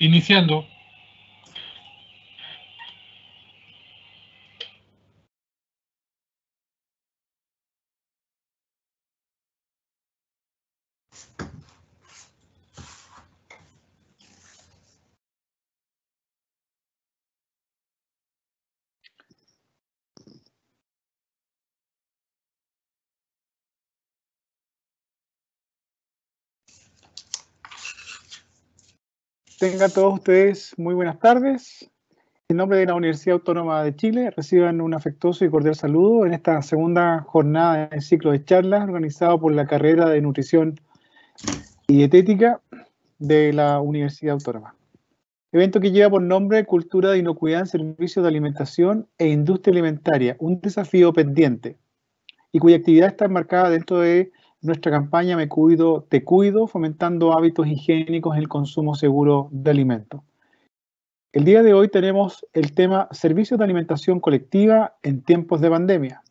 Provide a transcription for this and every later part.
iniciando Tengan todos ustedes muy buenas tardes. En nombre de la Universidad Autónoma de Chile, reciban un afectuoso y cordial saludo en esta segunda jornada del ciclo de charlas organizado por la carrera de Nutrición y Dietética de la Universidad Autónoma. Evento que lleva por nombre Cultura de Inocuidad en Servicios de Alimentación e Industria Alimentaria, un desafío pendiente y cuya actividad está enmarcada dentro de nuestra campaña Me Cuido, Te Cuido, fomentando hábitos higiénicos en el consumo seguro de alimentos. El día de hoy tenemos el tema Servicios de Alimentación Colectiva en tiempos de pandemia,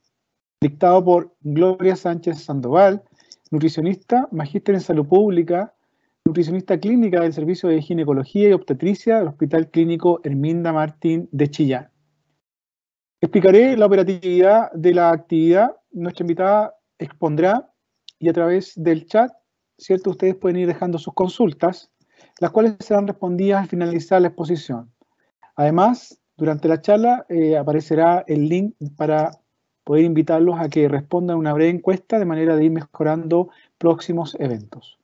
dictado por Gloria Sánchez Sandoval, nutricionista, magíster en salud pública, nutricionista clínica del Servicio de Ginecología y Obstetricia del Hospital Clínico Herminda Martín de Chillán. Explicaré la operatividad de la actividad. Nuestra invitada expondrá y a través del chat, ¿cierto? Ustedes pueden ir dejando sus consultas, las cuales serán respondidas al finalizar la exposición. Además, durante la charla eh, aparecerá el link para poder invitarlos a que respondan una breve encuesta de manera de ir mejorando próximos eventos.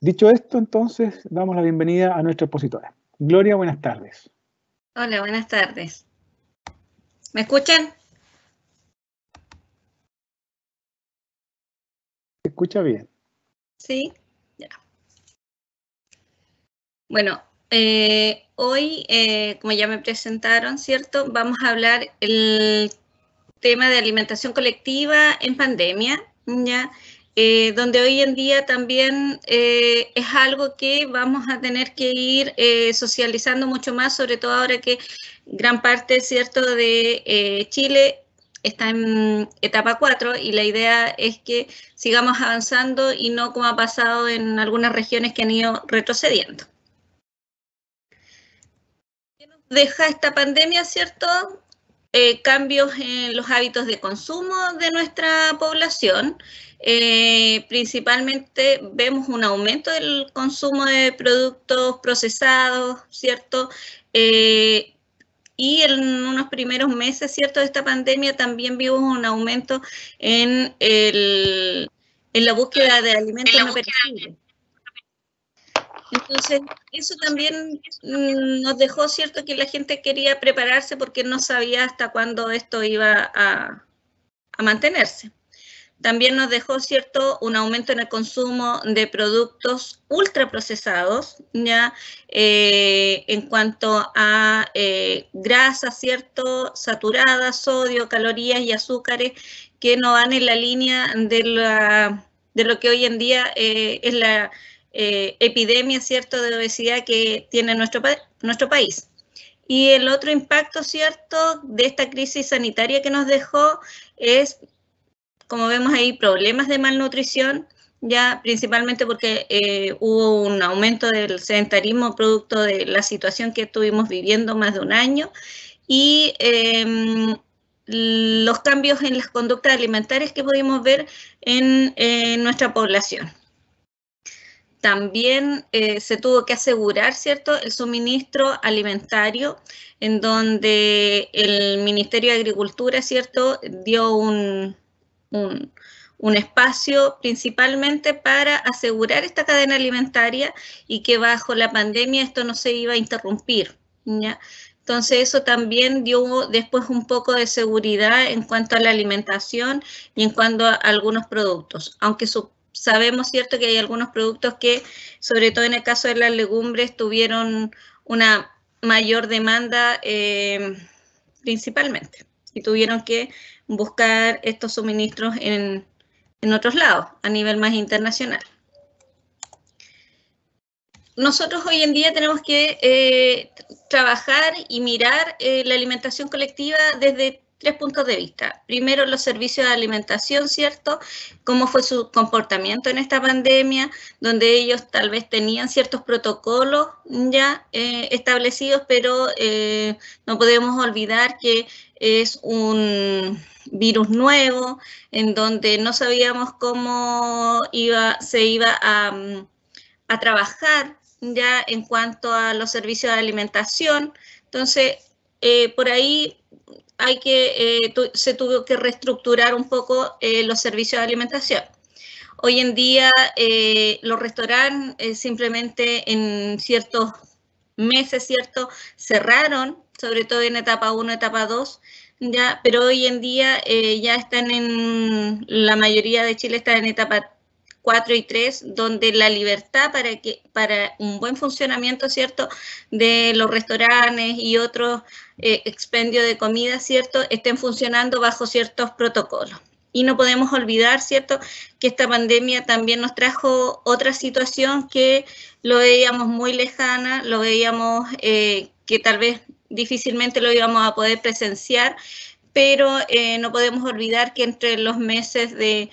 Dicho esto, entonces, damos la bienvenida a nuestra expositora. Gloria, buenas tardes. Hola, buenas tardes. ¿Me escuchan? escucha bien? Sí, ya. Bueno, eh, hoy, eh, como ya me presentaron, ¿cierto? Vamos a hablar el tema de alimentación colectiva en pandemia, ¿ya? Eh, donde hoy en día también es algo que vamos a tener que ir socializando mucho más, sobre todo ahora que gran parte, cierto, de Chile está en etapa 4 y la idea es que sigamos avanzando y no como ha pasado en algunas regiones que han ido retrocediendo. ¿Qué nos deja esta pandemia, cierto? Eh, cambios en los hábitos de consumo de nuestra población. Eh, principalmente vemos un aumento del consumo de productos procesados, ¿cierto? Eh, y en unos primeros meses, ¿cierto?, de esta pandemia también vimos un aumento en, el, en la búsqueda de alimentos no Entonces, eso también mm, nos dejó cierto que la gente quería prepararse porque no sabía hasta cuándo esto iba a mantenerse. También nos dejó, ¿cierto?, un aumento en el consumo de productos ultraprocesados, ¿ya? Eh, en cuanto a eh, grasas, ¿cierto?, saturadas, sodio, calorías y azúcares que no van en la línea de, la, de lo que hoy en día eh, es la eh, epidemia, ¿cierto?, de obesidad que tiene nuestro, nuestro país. Y el otro impacto, ¿cierto?, de esta crisis sanitaria que nos dejó es como vemos ahí, problemas de malnutrición, ya principalmente porque eh, hubo un aumento del sedentarismo producto de la situación que estuvimos viviendo más de un año y em, los cambios en las conductas alimentarias que pudimos ver en nuestra población. También eh, se tuvo que asegurar, ¿cierto?, el suministro alimentario, en donde el Ministerio de Agricultura, ¿cierto?, dio un, un, espacio principalmente para asegurar esta cadena alimentaria y que bajo la pandemia esto no se iba a interrumpir. Entonces eso también dio después un poco de seguridad en cuanto a la alimentación y en cuanto a algunos productos, aunque sabemos, ¿cierto?, que hay algunos productos que, sobre todo en el caso de las legumbres, tuvieron una mayor demanda eh, principalmente y tuvieron que buscar estos suministros en, otros lados, a nivel más internacional. Nosotros hoy en día tenemos que eh, trabajar y mirar eh, la alimentación colectiva desde tres puntos de vista. Primero, los servicios de alimentación, ¿cierto? Cómo fue su comportamiento en esta pandemia, donde ellos tal vez tenían ciertos protocolos ya eh, establecidos, pero no podemos olvidar que es un virus nuevo, en donde no sabíamos cómo iba, se iba a, mm, trabajar ya en cuanto a los servicios de alimentación. Entonces, eh, por ahí hay que, eh, se tuvo que reestructurar un poco eh, los servicios de alimentación. Hoy en día los restaurantes simplemente en ciertos meses, ¿cierto? Cerraron, sobre todo en etapa 1, etapa 2, pero hoy en día eh, ya están en, la mayoría de Chile está en etapa 4 y 3, donde la libertad para, que, para un buen funcionamiento, ¿cierto?, de los restaurantes y otros eh, expendios de comida, ¿cierto?, estén funcionando bajo ciertos protocolos. Y no podemos olvidar, ¿cierto?, que esta pandemia también nos trajo otra situación que lo veíamos muy lejana, lo veíamos eh, que tal vez difícilmente lo íbamos a poder presenciar, pero eh, no podemos olvidar que entre los meses de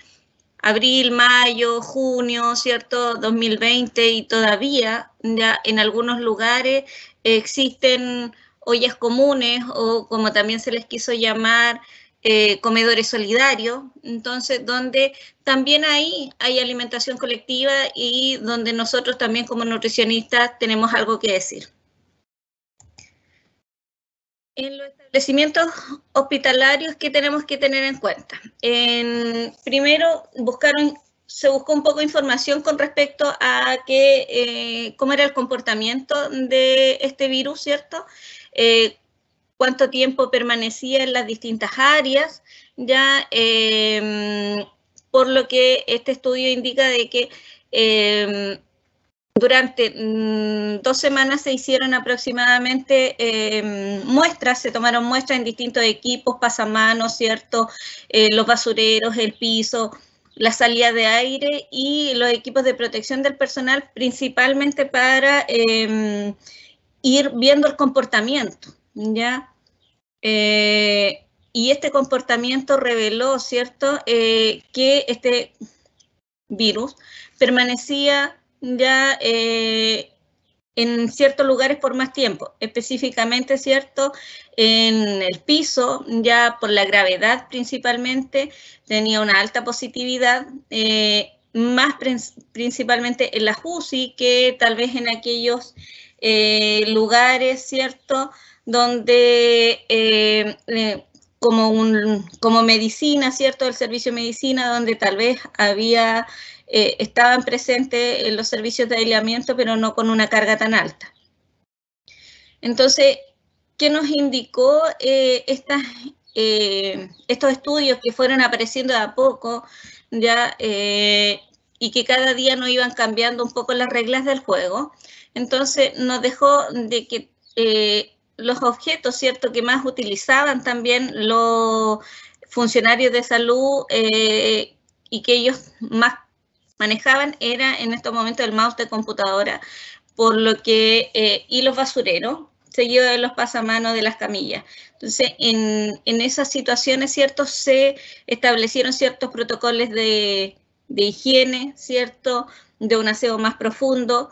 abril, mayo, junio, ¿cierto? 2020 y todavía ya en algunos lugares existen ollas comunes o como también se les quiso llamar eh, comedores solidarios, entonces donde también ahí hay alimentación colectiva y donde nosotros también como nutricionistas tenemos algo que decir. En los establecimientos hospitalarios, ¿qué tenemos que tener en cuenta? primero, buscaron, se buscó un poco de información con respecto a que, eh, cómo era el comportamiento de este virus, ¿cierto? Eh, cuánto tiempo permanecía en las distintas áreas, ya em, por lo que este estudio indica de que em, durante mm, dos semanas se hicieron aproximadamente em, muestras, se tomaron muestras en distintos equipos, pasamanos, ¿cierto? Eh, los basureros, el piso, la salida de aire y los equipos de protección del personal, principalmente para em, ir viendo el comportamiento, ¿ya? Eh, y este comportamiento reveló, ¿cierto?, eh, que este virus permanecía ya eh, en ciertos lugares por más tiempo, específicamente, ¿cierto? En el piso, ya por la gravedad principalmente, tenía una alta positividad, eh, más principalmente en la UCI que tal vez en aquellos eh, lugares, ¿cierto? Donde como, como medicina, ¿cierto? El servicio de medicina, donde tal vez había eh, estaban presentes en los servicios de aislamiento, pero no con una carga tan alta. Entonces, ¿qué nos indicó eh, estas, eh, estos estudios que fueron apareciendo de a poco ya, y que cada día nos iban cambiando un poco las reglas del juego? Entonces, nos dejó de que los objetos, ¿cierto?, que más utilizaban también los funcionarios de salud y que ellos más manejaban era en estos momentos el mouse de computadora, por lo que, eh, y los basureros, seguido de los pasamanos de las camillas. Entonces, en, esas situaciones, ¿cierto? Se establecieron ciertos protocolos de, higiene, ¿cierto? De un aseo más profundo,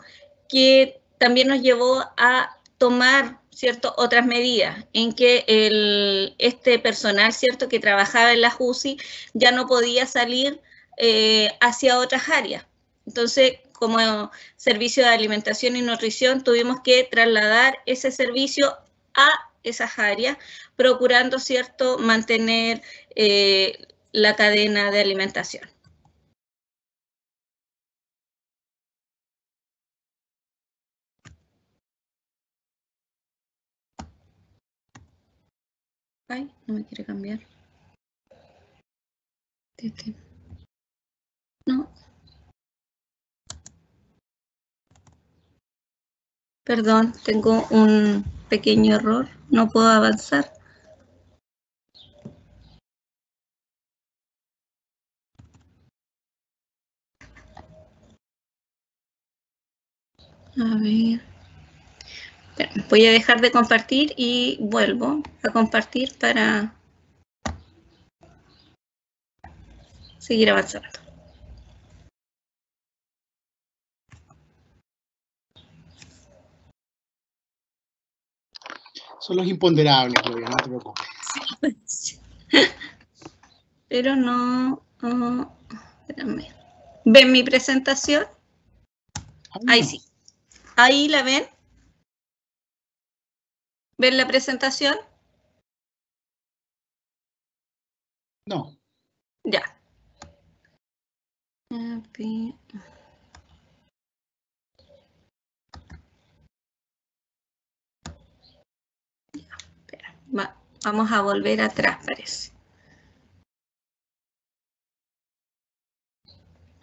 que también nos llevó a tomar ¿cierto? otras medidas en que el, este personal ¿cierto? que trabajaba en la jusi ya no podía salir eh, hacia otras áreas. Entonces, como servicio de alimentación y nutrición, tuvimos que trasladar ese servicio a esas áreas, procurando, ¿cierto?, mantener eh, la cadena de alimentación. Ay, no me quiere cambiar. Este, no. Perdón, tengo un pequeño error. No puedo avanzar. A ver. Voy a dejar de compartir y vuelvo a compartir para seguir avanzando. Son los imponderables, no te preocupes. Pero no. ¿Ven mi presentación? Ah, Ahí sí. Ahí la ven. ¿Ven la presentación? No. Ya. vamos a volver atrás, parece.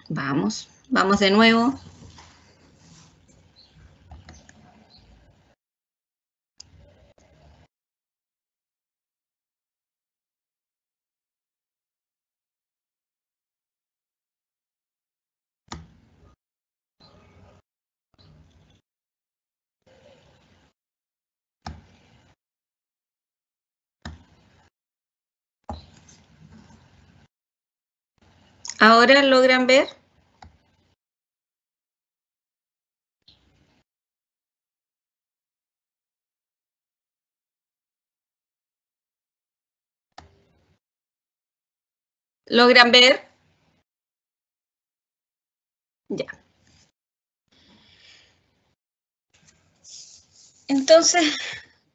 Vamos, vamos de nuevo. ¿Ahora logran ver? ¿Logran ver? Ya. Entonces,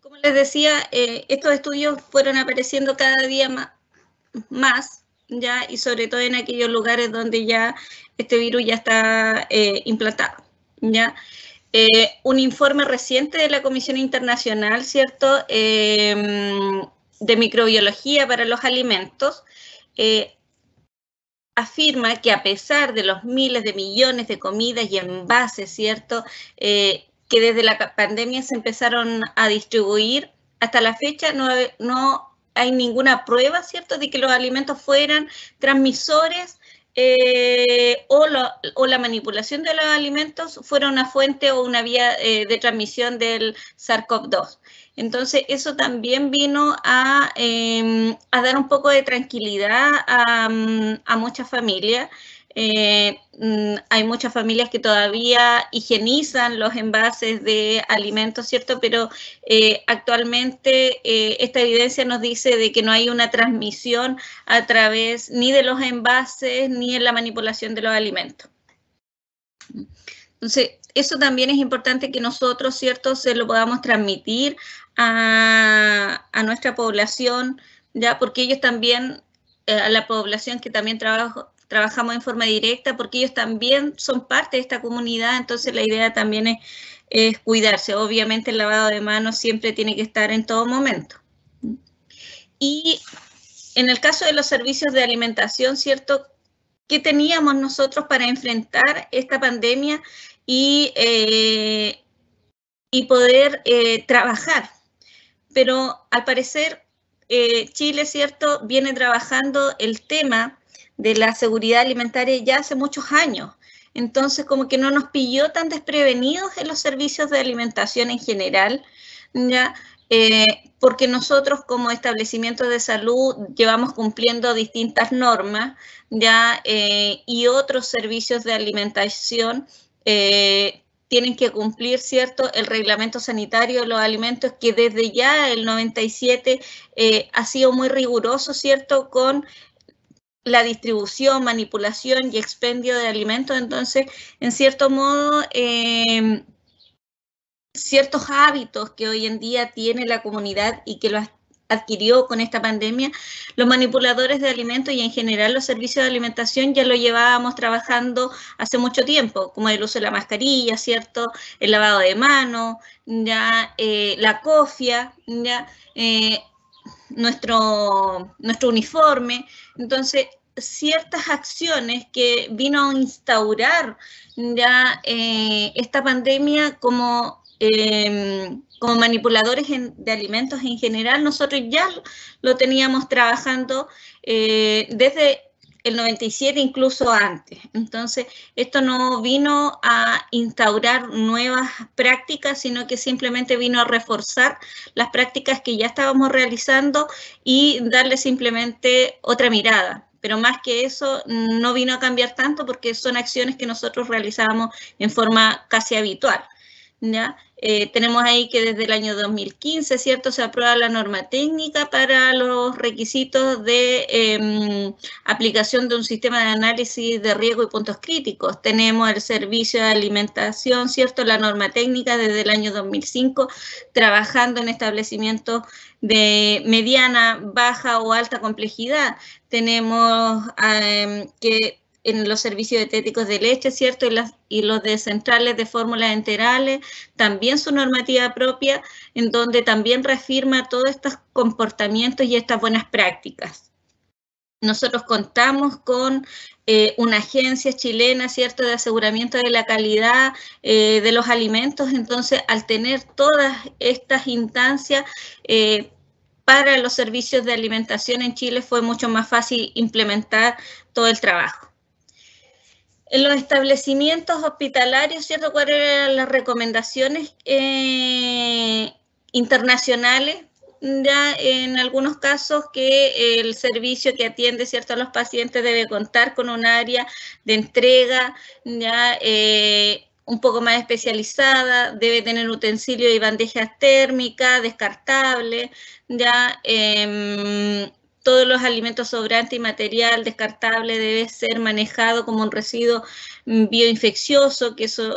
como les decía, eh, estos estudios fueron apareciendo cada día más ya y sobre todo en aquellos lugares donde ya este virus ya está eh, implantado. ¿ya? Eh, un informe reciente de la Comisión Internacional ¿cierto? Em, de Microbiología para los Alimentos eh, afirma que a pesar de los miles de millones de comidas y envases ¿cierto? que desde la pandemia se empezaron a distribuir, hasta la fecha no, no hay ninguna prueba, ¿cierto?, de que los alimentos fueran transmisores eh, o, la manipulación de los alimentos fuera una fuente o una vía eh, de transmisión del SARS-CoV-2. Entonces, eso también vino em, a, dar un poco de tranquilidad a muchas familias eh, mm, hay muchas familias que todavía higienizan los envases de alimentos, ¿cierto? Pero eh, actualmente eh, esta evidencia nos dice de que no hay una transmisión a través ni de los envases ni en la manipulación de los alimentos. Entonces, eso también es importante que nosotros, ¿cierto?, se lo podamos transmitir a nuestra población, ¿ya? Porque ellos también, a la población que también trabaja trabajamos en forma directa porque ellos también son parte de esta comunidad, entonces la idea también es, cuidarse. Obviamente el lavado de manos siempre tiene que estar en todo momento. Y en el caso de los servicios de alimentación, ¿cierto? ¿Qué teníamos nosotros para enfrentar esta pandemia y, eh, y poder eh, trabajar? Pero al parecer eh, Chile, ¿cierto?, viene trabajando el tema de la seguridad alimentaria ya hace muchos años. Entonces, como que no nos pilló tan desprevenidos en los servicios de alimentación en general, ¿ya? Eh, porque nosotros como establecimientos de salud llevamos cumpliendo distintas normas ¿ya? Eh, y otros servicios de alimentación eh, tienen que cumplir, ¿cierto?, el reglamento sanitario de los alimentos que desde ya el 97 ha sido muy riguroso, ¿cierto?, con la distribución, manipulación y expendio de alimentos. Entonces, en cierto modo, em, ciertos hábitos que hoy en día tiene la comunidad y que lo adquirió con esta pandemia, los manipuladores de alimentos y en general los servicios de alimentación ya lo llevábamos trabajando hace mucho tiempo, como el uso de la mascarilla, ¿cierto? El lavado de manos, ya eh, la cofia, ya... Eh, nuestro, nuestro uniforme. Entonces, ciertas acciones que vino a instaurar ya eh, esta pandemia como, em, como manipuladores de alimentos en general, nosotros ya lo teníamos trabajando eh, desde el 97 incluso antes. Entonces, esto no vino a instaurar nuevas prácticas, sino que simplemente vino a reforzar las prácticas que ya estábamos realizando y darle simplemente otra mirada. Pero más que eso, no vino a cambiar tanto porque son acciones que nosotros realizábamos en forma casi habitual. ¿ya? Eh, tenemos ahí que desde el año 2015, ¿cierto?, se aprueba la norma técnica para los requisitos de em, aplicación de un sistema de análisis de riesgo y puntos críticos. Tenemos el servicio de alimentación, ¿cierto?, la norma técnica desde el año 2005, trabajando en establecimientos de mediana, baja o alta complejidad. Tenemos ah, em, que en los servicios dietéticos de leche, ¿cierto? Y, las, y los de centrales de fórmulas enterales, también su normativa propia, en donde también reafirma todos estos comportamientos y estas buenas prácticas. Nosotros contamos con eh, una agencia chilena, ¿cierto?, de aseguramiento de la calidad eh, de los alimentos. Entonces, al tener todas estas instancias eh, para los servicios de alimentación en Chile, fue mucho más fácil implementar todo el trabajo. En los establecimientos hospitalarios, ¿cierto? ¿Cuáles eran las recomendaciones eh, internacionales? Ya en algunos casos que el servicio que atiende ¿cierto? a los pacientes debe contar con un área de entrega, ya eh, un poco más especializada, debe tener utensilios y bandejas térmicas, descartables, ya em, todos los alimentos sobrantes y material descartable debe ser manejado como un residuo bioinfeccioso, que eso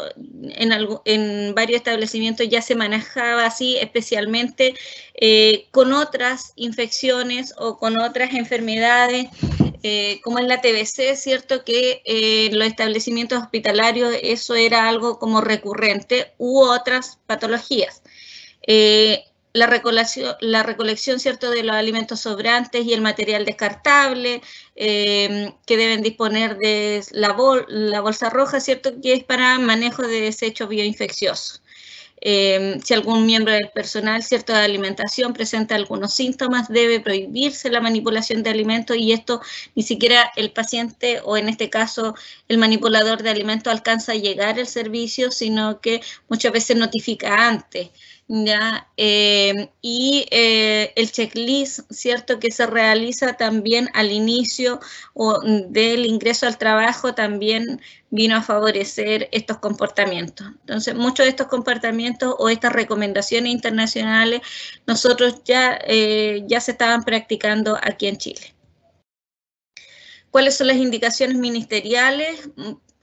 en, varios establecimientos ya se manejaba así, especialmente eh, con otras infecciones o con otras enfermedades. Eh, como en la TBC, ¿cierto? Que eh, en los establecimientos hospitalarios eso era algo como recurrente u otras patologías la recolección, la recolección ¿cierto? de los alimentos sobrantes y el material descartable, eh, que deben disponer de la, la, bolsa roja, ¿cierto? que es para manejo de desechos bioinfecciosos. Eh, si algún miembro del personal cierto, de alimentación presenta algunos síntomas, debe prohibirse la manipulación de alimentos y esto ni siquiera el paciente o en este caso el manipulador de alimentos alcanza a llegar al servicio, sino que muchas veces notifica antes. ¿ya? Em, y eh, el checklist, ¿cierto? Que se realiza también al inicio o del ingreso al trabajo también vino a favorecer estos comportamientos. Entonces, muchos de estos comportamientos o estas recomendaciones internacionales nosotros ya, eh, ya se estaban practicando aquí en Chile. ¿Cuáles son las indicaciones ministeriales?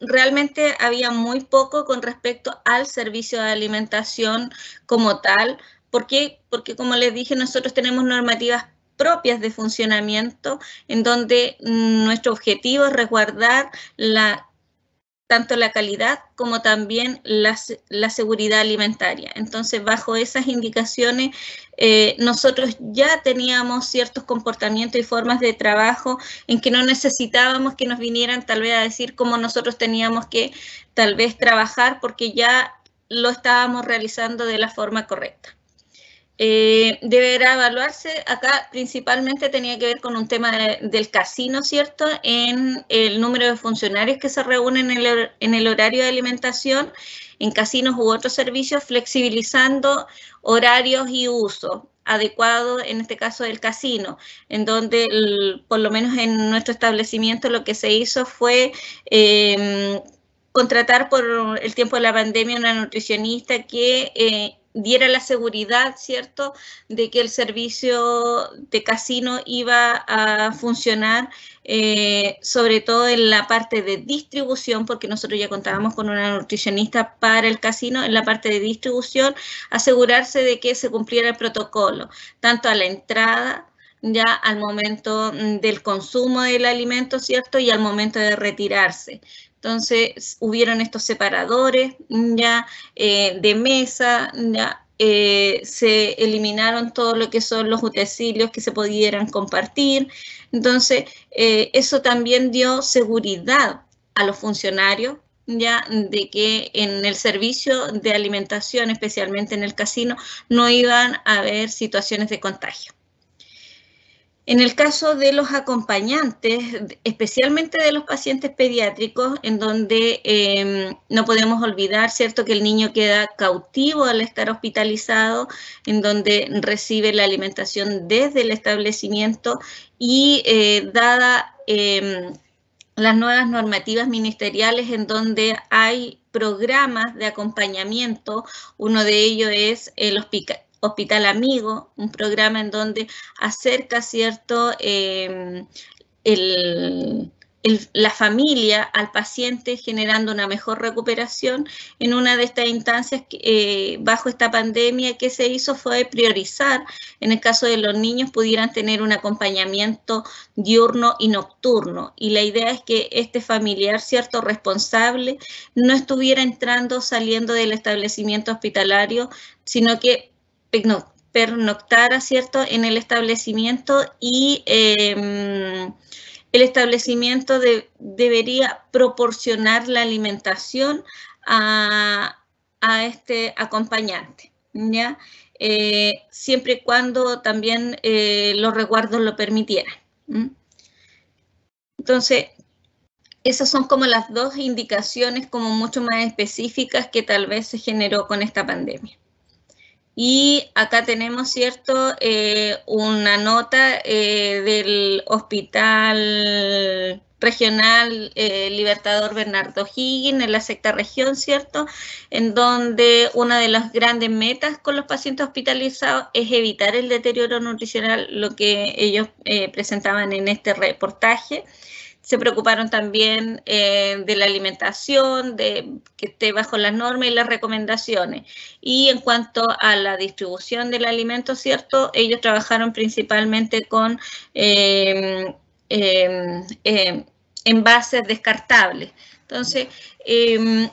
realmente había muy poco con respecto al servicio de alimentación como tal. ¿Por Porque como les dije, nosotros tenemos normativas propias de funcionamiento, en donde mm, nuestro objetivo es resguardar la tanto la calidad como también la, seguridad alimentaria. Entonces, bajo esas indicaciones, eh, nosotros ya teníamos ciertos comportamientos y formas de trabajo en que no necesitábamos que nos vinieran tal vez a decir cómo nosotros teníamos que tal vez trabajar porque ya lo estábamos realizando de la forma correcta. Eh, deberá evaluarse, acá principalmente tenía que ver con un tema del casino, ¿cierto? En el número de funcionarios que se reúnen en el, en el horario de alimentación, en casinos u otros servicios, flexibilizando horarios y uso adecuado en este caso del casino, en donde por lo menos en nuestro establecimiento lo que se hizo fue em, contratar por el tiempo de la pandemia una nutricionista que eh, diera la seguridad, ¿cierto?, de que el servicio de casino iba a funcionar, eh, sobre todo en la parte de distribución, porque nosotros ya contábamos con una nutricionista para el casino, en la parte de distribución, asegurarse de que se cumpliera el protocolo, tanto a la entrada, ya al momento mm, del consumo del alimento, ¿cierto? Y al momento de retirarse. Entonces, hubieron estos separadores ya eh, de mesa, ya, eh, se eliminaron todo lo que son los utensilios que se pudieran compartir. Entonces, eh, eso también dio seguridad a los funcionarios ya de que en el servicio de alimentación, especialmente en el casino, no iban a haber situaciones de contagio. En el caso de los acompañantes, especialmente de los pacientes pediátricos, en donde em, no podemos olvidar, ¿cierto?, que el niño queda cautivo al estar hospitalizado, en donde recibe la alimentación desde el establecimiento y eh, dada em, las nuevas normativas ministeriales en donde hay programas de acompañamiento. Uno de ellos es el hospital. Hospital Amigo, un programa en donde acerca, ¿cierto?, em, la familia al paciente generando una mejor recuperación. En una de estas instancias eh, bajo esta pandemia que se hizo fue priorizar, en el caso de los niños, pudieran tener un acompañamiento diurno y nocturno. Y la idea es que este familiar, cierto responsable, no estuviera entrando o saliendo del establecimiento hospitalario, sino que pernoctara, ¿cierto?, en el establecimiento y em, el establecimiento debería proporcionar la alimentación a, este acompañante, ¿ya? Eh, siempre y cuando también eh, los resguardos lo permitieran. Entonces, esas son como las dos indicaciones como mucho más específicas que tal vez se generó con esta pandemia. Y acá tenemos, ¿cierto?, eh, una nota eh, del Hospital Regional eh, Libertador Bernardo Higgin en la sexta región, ¿cierto?, en donde una de las grandes metas con los pacientes hospitalizados es evitar el deterioro nutricional, lo que ellos presentaban en este reportaje se preocuparon también eh, de la alimentación, de que esté bajo las normas y las recomendaciones. Y en cuanto a la distribución del alimento, ¿cierto? Ellos trabajaron principalmente con em, em, em, envases descartables. Entonces,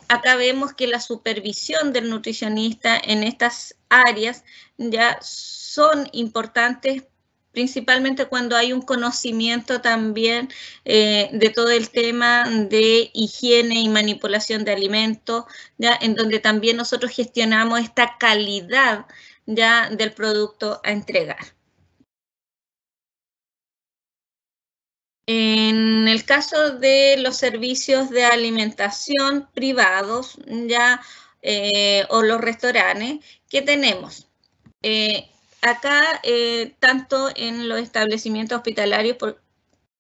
acá vemos que la supervisión del nutricionista en estas áreas ya son importantes principalmente cuando hay un conocimiento también eh, de todo el tema de higiene y manipulación de alimentos, en donde también nosotros gestionamos esta calidad ya del producto a entregar. En el caso de los servicios de alimentación privados ya, eh, o los restaurantes, ¿qué tenemos? Eh, acá, eh, tanto en los establecimientos hospitalarios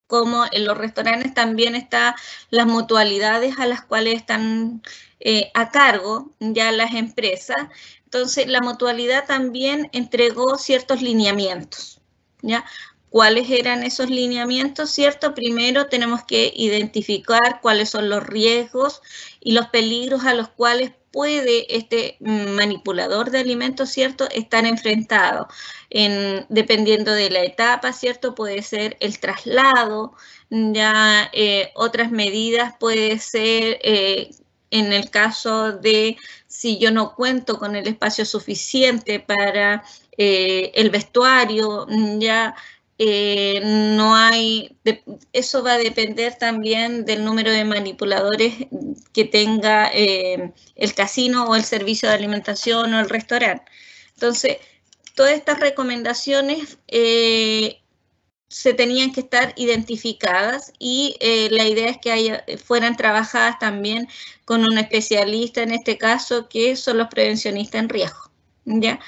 como en los restaurantes, también están las mutualidades a las cuales están eh, a cargo ya las empresas. Entonces, la mutualidad también entregó ciertos lineamientos. ¿ya? ¿Cuáles eran esos lineamientos? ¿Cierto? Primero tenemos que identificar cuáles son los riesgos y los peligros a los cuales puede este manipulador de alimentos, ¿cierto?, estar enfrentado. En, dependiendo de la etapa, ¿cierto?, puede ser el traslado, ya eh, otras medidas puede ser... Eh, en el caso de si yo no cuento con el espacio suficiente para eh, el vestuario, ya eh, no hay, eso va a depender también del número de manipuladores que tenga eh, el casino o el servicio de alimentación o el restaurante. Entonces, todas estas recomendaciones eh, se tenían que estar identificadas y la idea es que fueran trabajadas también con un especialista, en este caso, que son los prevencionistas en riesgo. ¿ya?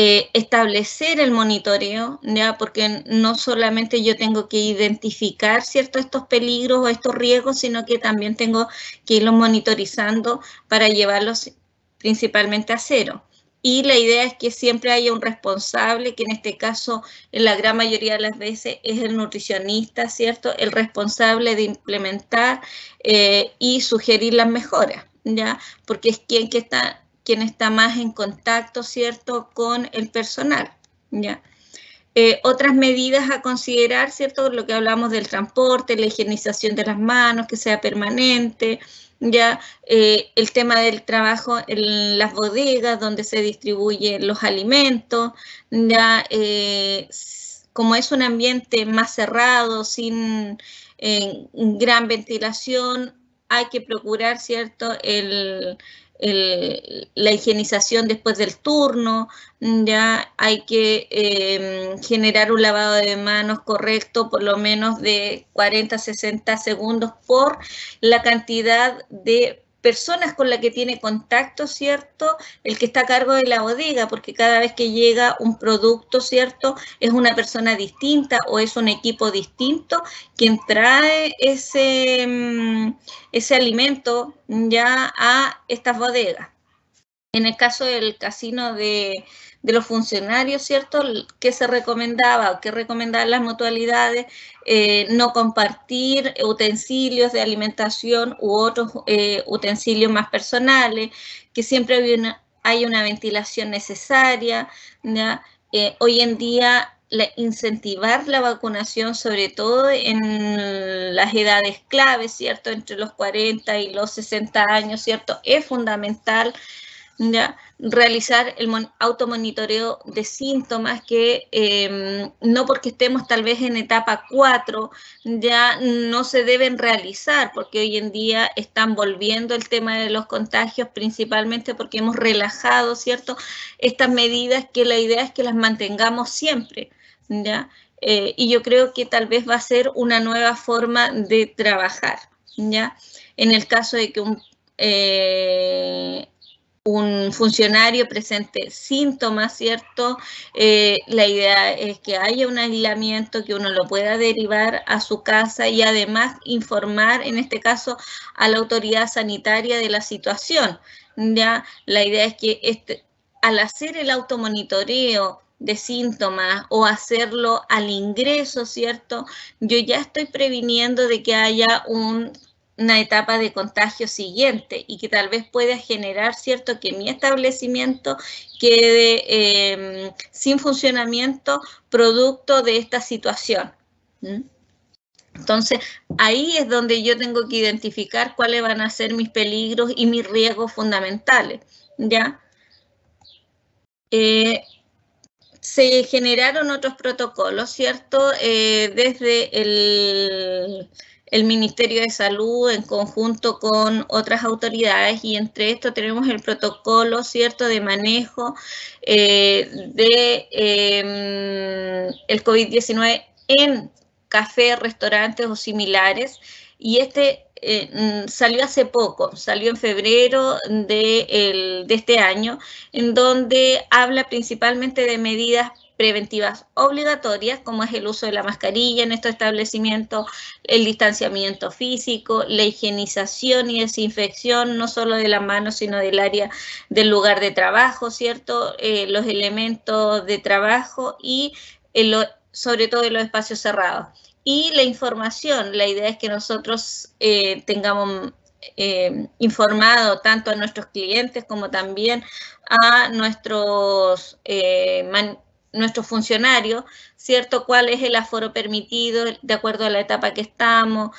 Eh, establecer el monitoreo, ¿ya? porque no solamente yo tengo que identificar ciertos estos peligros o estos riesgos, sino que también tengo que irlos monitorizando para llevarlos principalmente a cero. Y la idea es que siempre haya un responsable, que en este caso, en la gran mayoría de las veces, es el nutricionista, ¿cierto? El responsable de implementar eh, y sugerir las mejoras, ¿ya? Porque es quien que está quien está más en contacto, ¿cierto?, con el personal, ¿ya? Eh, otras medidas a considerar, ¿cierto? Lo que hablamos del transporte, la higienización de las manos, que sea permanente, ya eh, el tema del trabajo en las bodegas donde se distribuyen los alimentos, ya eh, como es un ambiente más cerrado, sin gran ventilación, hay que procurar, ¿cierto?, el, la higienización después del turno, ya hay que em, generar un lavado de manos correcto por lo menos de 40 60 segundos por la cantidad de personas con las que tiene contacto, ¿cierto? El que está a cargo de la bodega, porque cada vez que llega un producto, ¿cierto? Es una persona distinta o es un equipo distinto quien trae ese, mm, ese alimento ya a estas bodegas. En el caso del casino de, de los funcionarios, ¿cierto? ¿Qué se recomendaba o qué recomendaban las mutualidades? Eh, no compartir utensilios de alimentación u otros eh, utensilios más personales, que siempre hay una, hay una ventilación necesaria. Eh, hoy en día incentivar la vacunación, sobre todo en las edades clave, ¿cierto? Entre los 40 y los 60 años, ¿cierto? Es fundamental ¿ya? realizar el automonitoreo de síntomas que em, no porque estemos tal vez en etapa 4 ya no se deben realizar porque hoy en día están volviendo el tema de los contagios principalmente porque hemos relajado, ¿cierto? Estas medidas que la idea es que las mantengamos siempre, ¿ya? Eh, y yo creo que tal vez va a ser una nueva forma de trabajar, ¿ya? En el caso de que un eh, un funcionario presente síntomas, ¿cierto? Eh, la idea es que haya un aislamiento, que uno lo pueda derivar a su casa y además informar, en este caso, a la autoridad sanitaria de la situación. ¿ya? La idea es que este, al hacer el automonitoreo de síntomas o hacerlo al ingreso, ¿cierto? Yo ya estoy previniendo de que haya un una etapa de contagio siguiente y que tal vez pueda generar, ¿cierto?, que mi establecimiento quede em, sin funcionamiento producto de esta situación. Entonces, ahí es donde yo tengo que identificar cuáles van a ser mis peligros y mis riesgos fundamentales, ¿ya? Eh, se generaron otros protocolos, ¿cierto? Eh, desde el el Ministerio de Salud en conjunto con otras autoridades y entre esto tenemos el protocolo, ¿cierto?, de manejo eh, de em, el COVID-19 en cafés, restaurantes o similares y este eh, mm, salió hace poco, salió en febrero de, de este año, en donde habla principalmente de medidas preventivas obligatorias, como es el uso de la mascarilla en estos establecimientos, el distanciamiento físico, la higienización y desinfección, no solo de las manos, sino del área del lugar de trabajo, ¿cierto? Eh, los elementos de trabajo y sobre todo en los espacios cerrados. Y la información, la idea es que nosotros eh, tengamos eh, informado tanto a nuestros clientes como también a nuestros nuestro funcionario, ¿cierto? ¿Cuál es el aforo permitido de acuerdo a la etapa que estamos?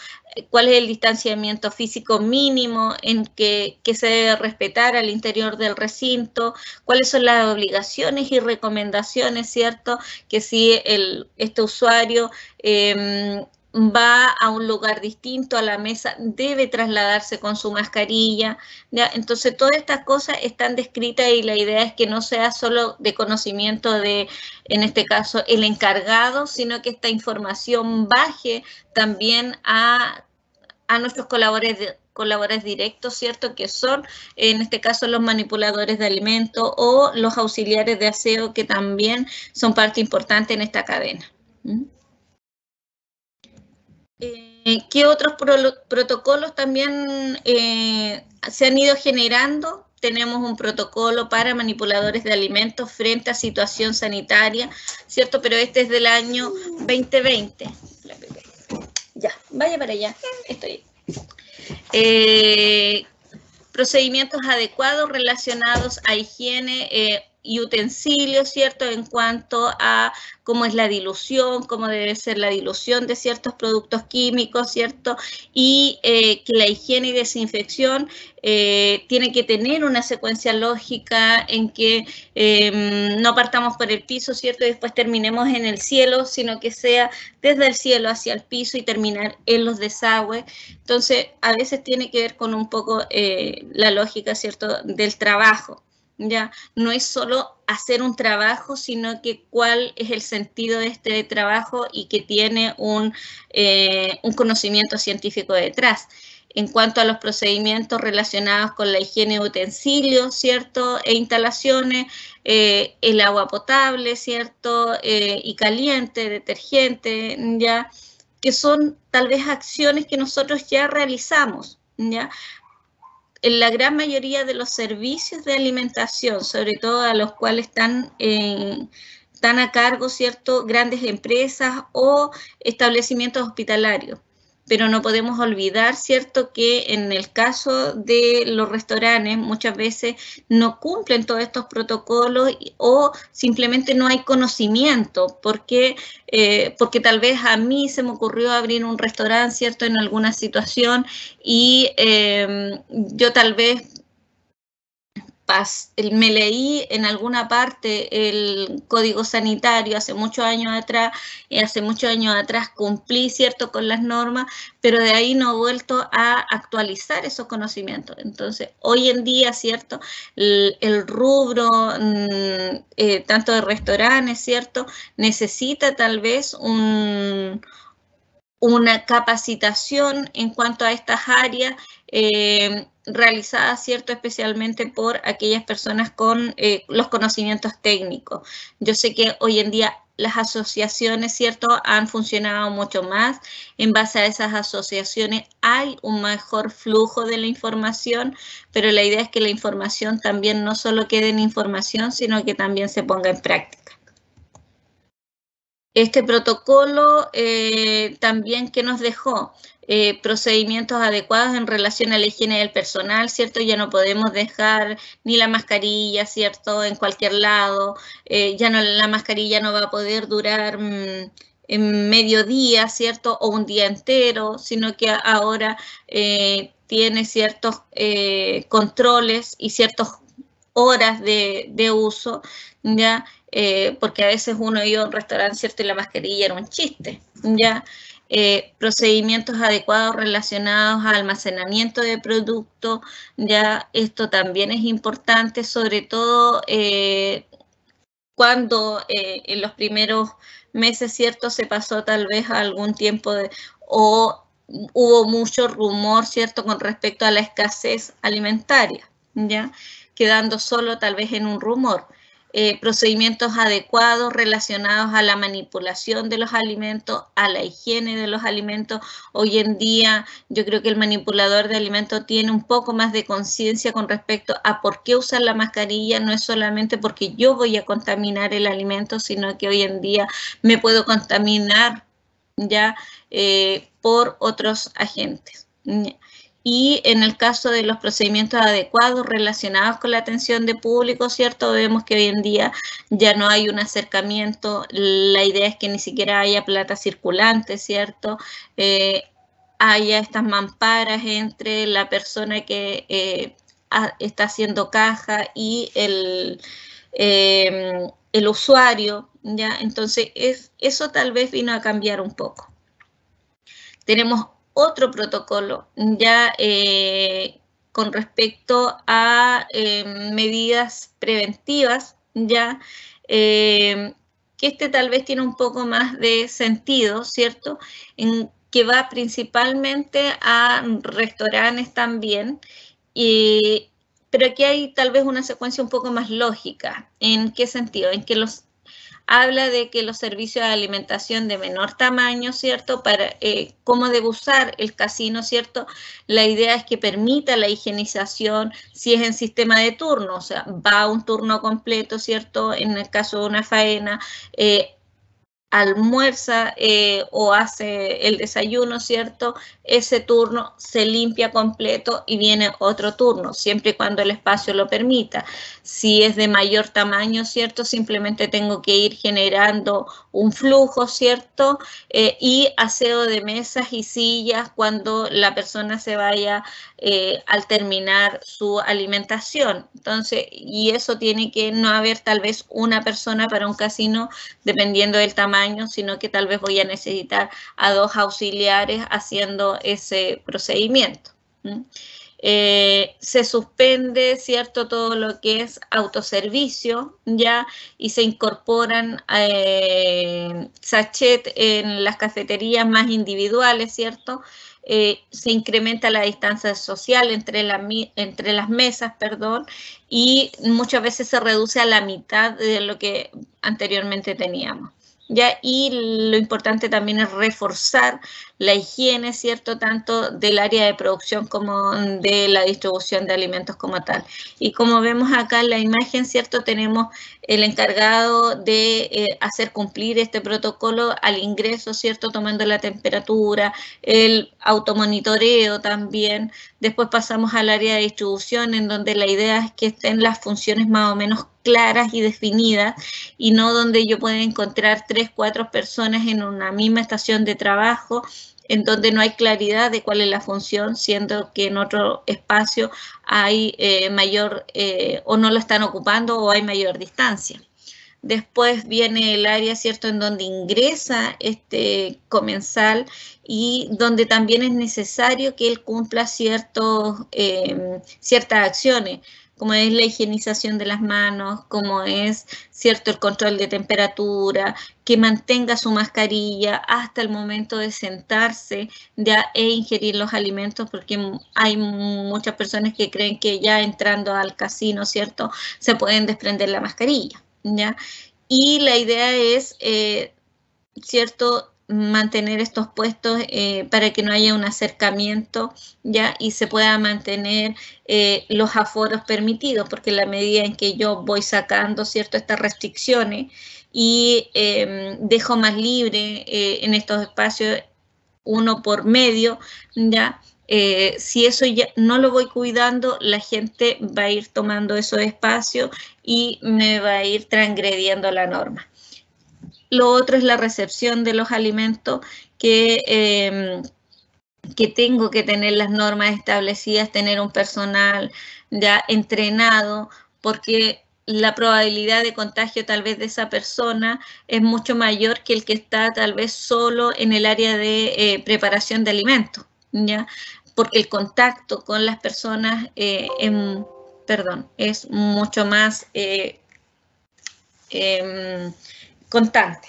¿Cuál es el distanciamiento físico mínimo en que, que se debe respetar al interior del recinto? ¿Cuáles son las obligaciones y recomendaciones, ¿cierto? Que si el, este usuario... Em, va a un lugar distinto, a la mesa, debe trasladarse con su mascarilla. Entonces, todas estas cosas están descritas y la idea es que no sea solo de conocimiento de, en este caso, el encargado, sino que esta información baje también a, nuestros colaboradores colaboradores directos, ¿cierto? Que son, en este caso, los manipuladores de alimentos o los auxiliares de aseo, que también son parte importante en esta cadena. ¿Mm? Eh, ¿qué otros protocolos también eh, se han ido generando? Tenemos un protocolo para manipuladores de alimentos frente a situación sanitaria, ¿cierto? Pero este es del año 2020. Ya, vaya para allá, estoy. Eh, procedimientos adecuados relacionados a higiene eh, y utensilios, ¿cierto? En cuanto a cómo es la dilución, cómo debe ser la dilución de ciertos productos químicos, ¿cierto? Y eh, que la higiene y desinfección eh, tiene que tener una secuencia lógica en que em, no partamos por el piso, ¿cierto? Y después terminemos en el cielo, sino que sea desde el cielo hacia el piso y terminar en los desagües. Entonces, a veces tiene que ver con un poco eh, la lógica, ¿cierto?, del trabajo. Ya, no es solo hacer un trabajo, sino que cuál es el sentido de este trabajo y que tiene un, eh, conocimiento científico detrás en cuanto a los procedimientos relacionados con la higiene de utensilios, ¿cierto? E instalaciones, eh, el agua potable, ¿cierto? Eh, y caliente, detergente, ¿ya? Que son tal vez acciones que nosotros ya realizamos, ¿ya? en la gran mayoría de los servicios de alimentación, sobre todo a los cuales están, eh, están a cargo, ¿cierto?, grandes empresas o establecimientos hospitalarios pero no podemos olvidar, ¿cierto?, que en el caso de los restaurantes muchas veces no cumplen todos estos protocolos o simplemente no hay conocimiento, porque, eh, porque tal vez a mí se me ocurrió abrir un restaurante, ¿cierto?, en alguna situación y eh, yo tal vez me leí en alguna parte el código sanitario hace muchos años atrás, y hace muchos años atrás cumplí, ¿cierto?, con las normas, pero de ahí no he vuelto a actualizar esos conocimientos. Entonces, hoy en día, ¿cierto?, el, rubro mm, eh, tanto de restaurantes, ¿cierto?, necesita tal vez una capacitación en cuanto a estas áreas eh, realizada, ¿cierto? Especialmente por aquellas personas con eh, los conocimientos técnicos. Yo sé que hoy en día las asociaciones, ¿cierto?, han funcionado mucho más. En base a esas asociaciones hay un mejor flujo de la información, pero la idea es que la información también no solo quede en información, sino que también se ponga en práctica. Este protocolo eh, también que nos dejó eh, procedimientos adecuados en relación a la higiene del personal, ¿cierto? Ya no podemos dejar ni la mascarilla, ¿cierto? En cualquier lado, eh, ya no la mascarilla no va a poder durar mm, en medio día, ¿cierto? O un día entero, sino que ahora tiene ciertos controles y ciertas horas de, de uso, ¿ya? Eh, porque a veces uno iba a un restaurante, ¿cierto? Y la mascarilla era un chiste, ¿ya? Eh, procedimientos adecuados relacionados al almacenamiento de producto. ya esto también es importante, sobre todo eh, cuando en los primeros meses, ¿cierto? Se pasó tal vez algún tiempo de, o hubo mucho rumor, ¿cierto?, con respecto a la escasez alimentaria, ¿ya? Quedando solo tal vez en un rumor. Eh, procedimientos adecuados relacionados a la manipulación de los alimentos, a la higiene de los alimentos. Hoy en día yo creo que el manipulador de alimentos tiene un poco más de conciencia con respecto a por qué usar la mascarilla. No es solamente porque yo voy a contaminar el alimento, sino que hoy en día me puedo contaminar ya eh, por otros agentes y en el caso de los procedimientos adecuados relacionados con la atención de público, ¿cierto? Vemos que hoy en día ya no hay un acercamiento, la idea es que ni siquiera haya plata circulante, ¿cierto? Eh, haya estas mamparas entre la persona que eh, está haciendo caja y el, eh, el usuario, ¿ya? Entonces, es, eso tal vez vino a cambiar un poco. Tenemos otro protocolo ya eh, con respecto a eh, medidas preventivas ya eh, que este tal vez tiene un poco más de sentido, ¿cierto? En, que va principalmente a restaurantes también y pero aquí hay tal vez una secuencia un poco más lógica. ¿En qué sentido? En que los habla de que los servicios de alimentación de menor tamaño, ¿cierto? Para eh, cómo debe usar el casino, ¿cierto? La idea es que permita la higienización si es en sistema de turno, o sea, va un turno completo, ¿cierto? En el caso de una faena, eh, almuerza eh, o hace el desayuno, ¿cierto? Ese turno se limpia completo y viene otro turno, siempre y cuando el espacio lo permita. Si es de mayor tamaño, ¿cierto? Simplemente tengo que ir generando un flujo, ¿cierto? Eh, y aseo de mesas y sillas cuando la persona se vaya eh, al terminar su alimentación. Entonces, y eso tiene que no haber tal vez una persona para un casino, dependiendo del tamaño sino que tal vez voy a necesitar a dos auxiliares haciendo ese procedimiento. Eh, se suspende, ¿cierto?, todo lo que es autoservicio, ¿ya? Y se incorporan eh, sachet en las cafeterías más individuales, ¿cierto? Eh, se incrementa la distancia social entre, la, entre las mesas, perdón, y muchas veces se reduce a la mitad de lo que anteriormente teníamos. Y lo importante también es reforzar la higiene, ¿cierto? Tanto del área de producción como de la distribución de alimentos como tal. Y como vemos acá en la imagen, ¿cierto? Tenemos el encargado de eh, hacer cumplir este protocolo al ingreso, ¿cierto? Tomando la temperatura, el automonitoreo también. Después pasamos al área de distribución, en donde la idea es que estén las funciones más o menos claras y definidas y no donde yo pueda encontrar tres, cuatro personas en una misma estación de trabajo en donde no hay claridad de cuál es la función, siendo que en otro espacio hay eh, mayor eh, o no lo están ocupando o hay mayor distancia. Después viene el área, ¿cierto?, en donde ingresa este comensal y donde también es necesario que él cumpla ciertos, eh, ciertas acciones como es la higienización de las manos, como es cierto el control de temperatura, que mantenga su mascarilla hasta el momento de sentarse e ingerir los alimentos, porque hay muchas personas que creen que ya entrando al casino, ¿cierto?, se pueden desprender la mascarilla, ¿ya? Y la idea es, eh, ¿cierto?, mantener estos puestos eh, para que no haya un acercamiento ya y se pueda mantener eh, los aforos permitidos, porque la medida en que yo voy sacando cierto estas restricciones y em, dejo más libre eh, en estos espacios uno por medio, ya si eso ya no lo voy cuidando, la gente va a ir tomando esos espacios y me va a ir transgrediendo la norma. Lo otro es la recepción de los alimentos que... Em, que tengo que tener las normas establecidas, tener un personal ya entrenado, porque la probabilidad de contagio tal vez de esa persona es mucho mayor que el que está tal vez solo en el área de eh, preparación de alimentos, ¿ya? porque el contacto con las personas eh, em, perdón, es mucho más... Eh, em, constante.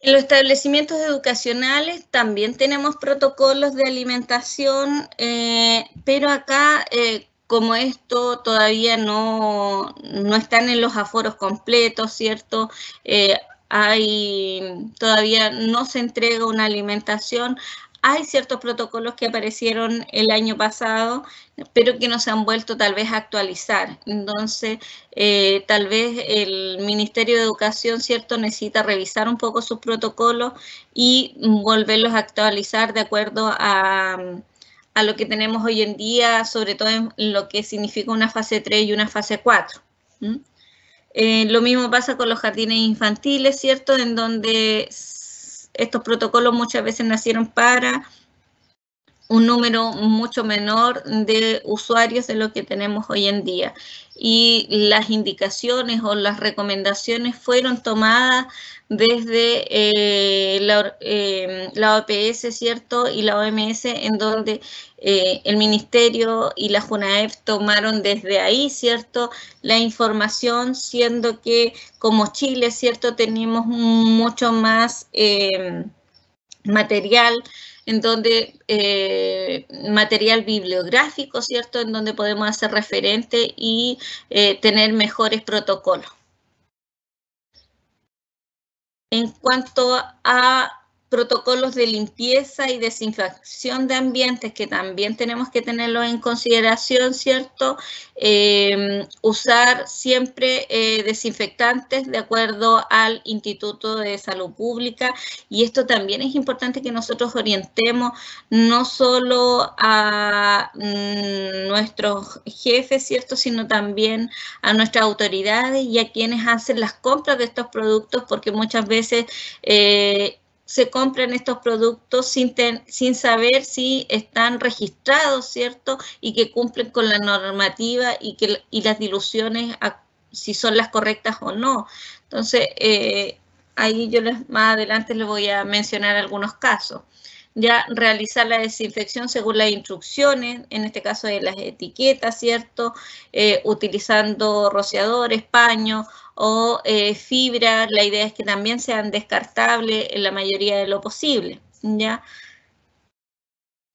En los establecimientos educacionales también tenemos protocolos de alimentación, eh, pero acá, eh, como esto todavía no, no, están en los aforos completos, ¿cierto? Eh, hay, todavía no se entrega una alimentación, hay ciertos protocolos que aparecieron el año pasado, pero que no se han vuelto tal vez a actualizar. Entonces, eh, tal vez el Ministerio de Educación, ¿cierto?, necesita revisar un poco sus protocolos y volverlos a actualizar de acuerdo a, lo que tenemos hoy en día, sobre todo en lo que significa una fase 3 y una fase 4. Eh, lo mismo pasa con los jardines infantiles, ¿cierto?, en donde estos protocolos muchas veces nacieron para un número mucho menor de usuarios de lo que tenemos hoy en día. Y las indicaciones o las recomendaciones fueron tomadas desde eh, la, OPS, eh, ¿cierto? Y la OMS, en donde eh, el Ministerio y la JUNAEF tomaron desde ahí, ¿cierto? La información, siendo que como Chile, ¿cierto? Tenemos mucho más material en donde eh, material bibliográfico, ¿cierto? En donde podemos hacer referente y eh, tener mejores protocolos. En cuanto a protocolos de limpieza y desinfección de ambientes que también tenemos que tenerlo en consideración, ¿cierto? Em, usar siempre eh, desinfectantes de acuerdo al Instituto de Salud Pública y esto también es importante que nosotros orientemos no solo a mm, nuestros jefes, ¿cierto? Sino también a nuestras autoridades y a quienes hacen las compras de estos productos porque muchas veces... Eh, se compran estos productos sin, sin saber si están registrados, ¿cierto? Y que cumplen con la normativa y, que, y las diluciones, si son las correctas o no. Entonces, eh, ahí yo más adelante les voy a mencionar algunos casos ya realizar la desinfección según las instrucciones, en este caso de las etiquetas, ¿cierto? Eh, utilizando rociadores, paños o eh, fibra. la idea es que también sean descartables en la mayoría de lo posible, ¿ya?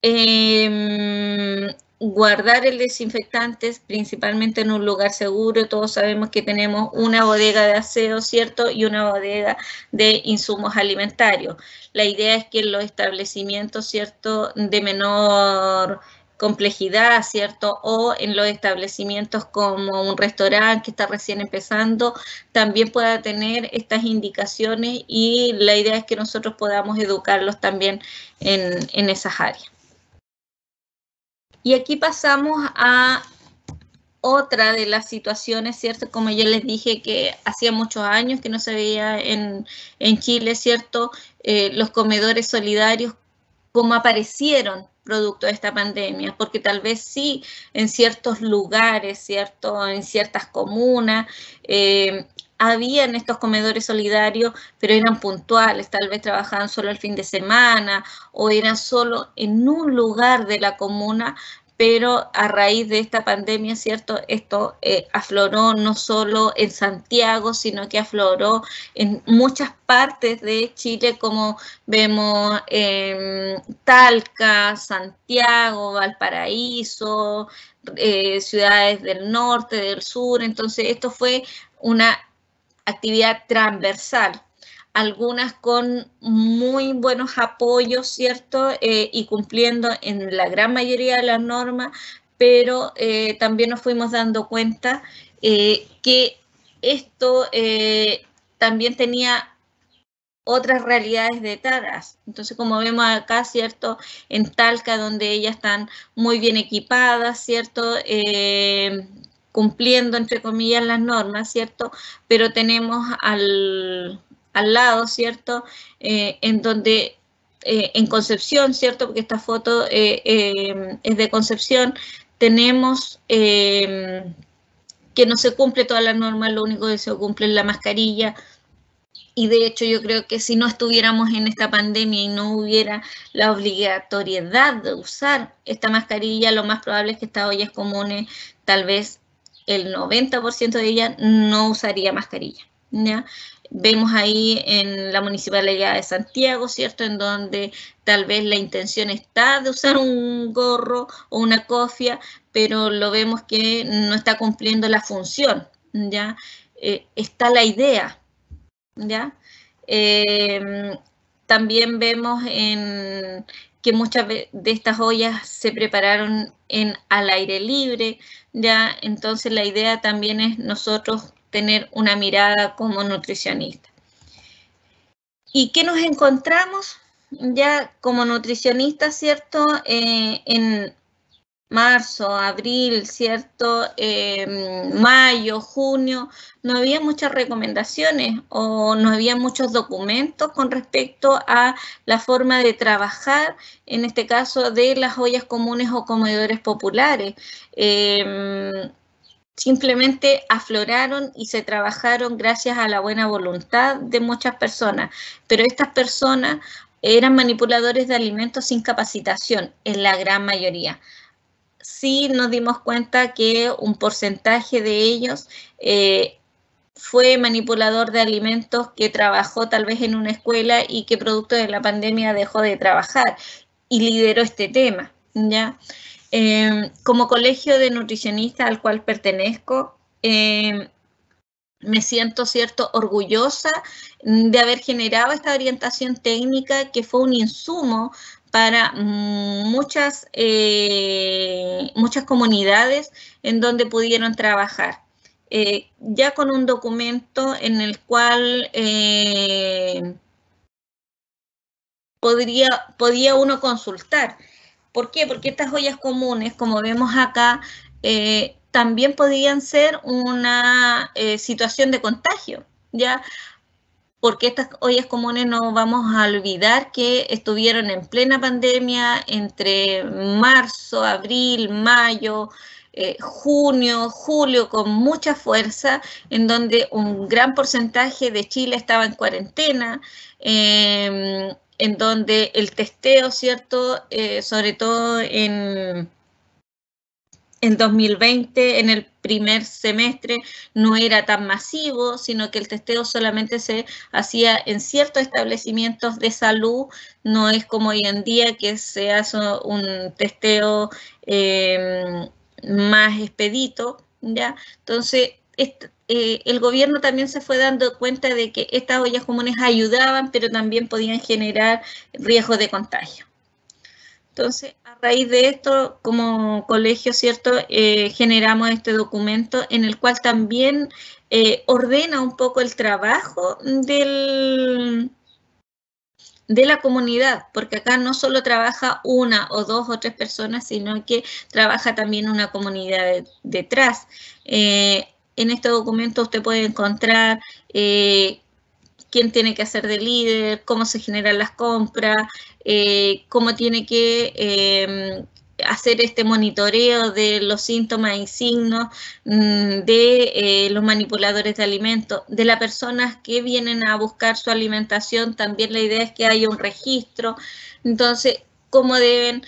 Em, guardar el desinfectante principalmente en un lugar seguro. Todos sabemos que tenemos una bodega de aseo, ¿cierto? Y una bodega de insumos alimentarios. La idea es que en los establecimientos, ¿cierto? De menor complejidad, ¿cierto? O en los establecimientos como un restaurante que está recién empezando, también pueda tener estas indicaciones y la idea es que nosotros podamos educarlos también en, en esas áreas. Y aquí pasamos a otra de las situaciones, ¿cierto? Como yo les dije que hacía muchos años que no se veía en, en Chile, ¿cierto? Eh, los comedores solidarios, cómo aparecieron producto de esta pandemia, porque tal vez sí en ciertos lugares, cierto, en ciertas comunas, eh, habían estos comedores solidarios, pero eran puntuales, tal vez trabajaban solo el fin de semana o eran solo en un lugar de la comuna, pero a raíz de esta pandemia, ¿cierto? Esto eh, afloró no solo en Santiago, sino que afloró en muchas partes de Chile, como vemos en Talca, Santiago, Valparaíso, eh, ciudades del norte, del sur. Entonces, esto fue una actividad transversal algunas con muy buenos apoyos, ¿cierto? Eh, y cumpliendo en la gran mayoría de las normas, pero eh, también nos fuimos dando cuenta eh, que esto también tenía otras realidades detadas. Entonces, como vemos acá, ¿cierto? En Talca, donde ellas están muy bien equipadas, ¿cierto? cumpliendo, entre comillas, las normas, ¿cierto? Pero tenemos al, al lado, ¿cierto? Eh, en donde eh, en Concepción, ¿cierto? Porque esta foto eh, es de Concepción, tenemos que no se cumple toda la norma, lo único que se cumple es la mascarilla. Y de hecho yo creo que si no estuviéramos en esta pandemia y no hubiera la obligatoriedad de usar esta mascarilla, lo más probable es que estas es comunes, tal vez el 90% de ellas no usaría mascarilla. ¿ya? Vemos ahí en la Municipalidad de Santiago, ¿cierto? En donde tal vez la intención está de usar un gorro o una cofia, pero lo vemos que no está cumpliendo la función, ¿ya? Eh, está la idea, ¿ya? Em, también vemos que muchas de estas ollas se prepararon al aire libre, ¿ya? Entonces la idea también es nosotros tener una mirada como nutricionista. ¿Y qué nos encontramos ya como nutricionista cierto? Eh, en marzo, abril, cierto, em, mayo, junio, no había muchas recomendaciones o no había muchos documentos con respecto a la forma de trabajar, en este caso de las ollas comunes o comedores populares. Em, simplemente afloraron y se trabajaron gracias a la buena voluntad de muchas personas, pero estas personas eran manipuladores de alimentos sin capacitación, en la gran mayoría. Sí nos dimos cuenta que un porcentaje de ellos eh, fue manipulador de alimentos que trabajó tal vez en una escuela y que producto de la pandemia dejó de trabajar y lideró este tema, ¿ya? Em, como colegio de nutricionistas al cual pertenezco, em, me siento cierto orgullosa de haber generado esta orientación técnica que fue un insumo para muchas, eh, muchas comunidades en donde pudieron trabajar. Eh, ya con un documento en el cual eh, podría, podía uno consultar ¿Por qué? Porque estas ollas comunes, como vemos acá, eh, también podían ser una eh, situación de contagio, ¿ya? Porque estas ollas comunes no vamos a olvidar que estuvieron en plena pandemia entre marzo, abril, mayo, eh, junio, julio, con mucha fuerza, en donde un gran porcentaje de Chile estaba en cuarentena. Eh, en donde el testeo, ¿cierto? Eh, sobre todo en, en 2020, en el primer semestre, no era tan masivo, sino que el testeo solamente se hacía en ciertos establecimientos de salud, no es como hoy en día que se hace un testeo eh, más expedito, ¿ya? Entonces, eh, el gobierno también se fue dando cuenta de que estas ollas comunes ayudaban, pero también podían generar riesgos de contagio. Entonces, a raíz de esto, como colegio, ¿cierto?, eh, generamos este documento en el cual también eh, ordena un poco el trabajo de la comunidad, porque acá no solo trabaja una o dos o tres personas, sino que trabaja también una comunidad detrás. En este documento usted puede encontrar eh, quién tiene que hacer de líder, cómo se generan las compras, eh, cómo tiene que eh, hacer este monitoreo de los síntomas y signos mm, de los manipuladores de alimentos, de las personas que vienen a buscar su alimentación, también la idea es que haya un registro, entonces cómo deben